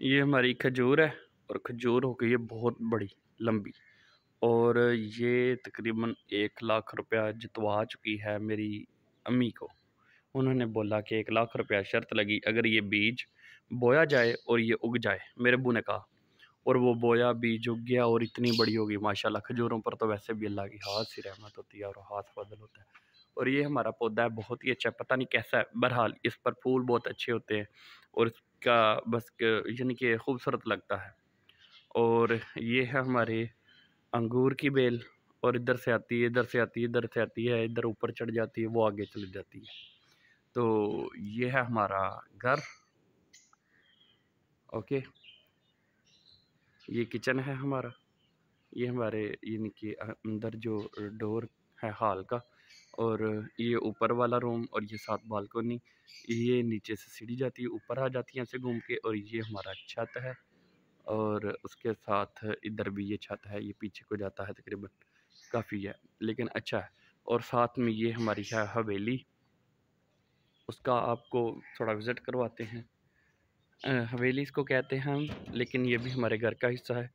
ये हमारी खजूर है और खजूर हो गई है बहुत बड़ी लंबी और ये तकरीबन एक लाख रुपया जितवा चुकी है मेरी अम्मी को उन्होंने बोला कि एक लाख रुपया शर्त लगी अगर ये बीज बोया जाए और ये उग जाए मेरे बू ने कहा और वो बोया बीज उग गया और इतनी बड़ी होगी माशाल्लाह खजूरों पर तो वैसे भी अल्लाह की हाथ से रहमत होती है और हाथ बदल होता है और ये हमारा पौधा है बहुत ही अच्छा पता नहीं कैसा है बहरहाल इस पर फूल बहुत अच्छे होते हैं और इसका बस यानी कि खूबसूरत लगता है और ये है हमारे अंगूर की बेल और इधर से आती है इधर से आती है इधर से आती है इधर ऊपर चढ़ जाती है वो आगे चली जाती है तो ये है हमारा घर ओके ये किचन है हमारा ये हमारे यानी कि अंदर जो डोर है हॉल का और ये ऊपर वाला रूम और ये साथ बालकोनी ये नीचे से सीढ़ी जाती है ऊपर आ जाती है ऐसे घूम के और ये हमारा छत है और उसके साथ इधर भी ये छत है ये पीछे को जाता है तकरीबन काफ़ी है लेकिन अच्छा है और साथ में ये हमारी है हवेली उसका आपको थोड़ा विज़िट करवाते हैं हवेली इसको कहते हैं हम लेकिन ये भी हमारे घर का हिस्सा है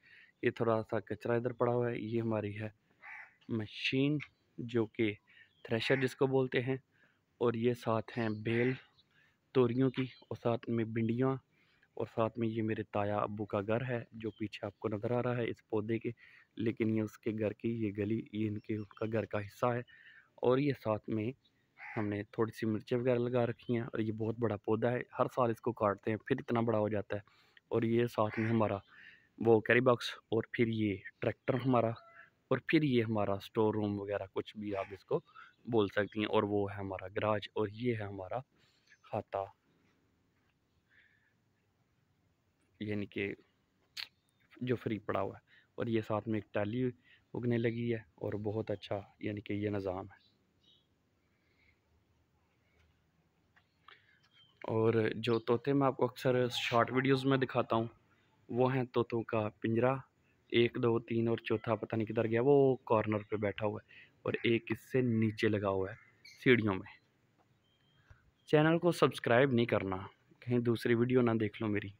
ये थोड़ा सा कचरा इधर पड़ा हुआ है ये हमारी है मशीन जो कि थ्रेशर जिसको बोलते हैं और ये साथ हैं बेल तोरियों की और साथ में भिंडियाँ और साथ में ये मेरे ताया अबू का घर है जो पीछे आपको नज़र आ रहा है इस पौधे के लेकिन ये उसके घर की ये गली ये इनके उसका घर का हिस्सा है और ये साथ में हमने थोड़ी सी मिर्चें वगैरह लगा रखी हैं और ये बहुत बड़ा पौधा है हर साल इसको काटते हैं फिर इतना बड़ा हो जाता है और ये साथ में हमारा वो कैरी बॉक्स और फिर ये ट्रैक्टर हमारा और फिर ये हमारा स्टोर रूम वगैरह कुछ भी आप इसको बोल सकती हैं और वो है हमारा गराज और ये है हमारा खाता यानी कि जो फ्री पड़ा हुआ है और ये साथ में एक टैली उगने लगी है और बहुत अच्छा यानी कि ये निज़ाम है और जो तोते मैं आपको अक्सर शॉर्ट वीडियोस में दिखाता हूँ वो हैं तोतों का पिंजरा एक दो तीन और चौथा पता नहीं किधर गया वो कॉर्नर पे बैठा हुआ है और एक इससे नीचे लगा हुआ है सीढ़ियों में चैनल को सब्सक्राइब नहीं करना कहीं दूसरी वीडियो ना देख लो मेरी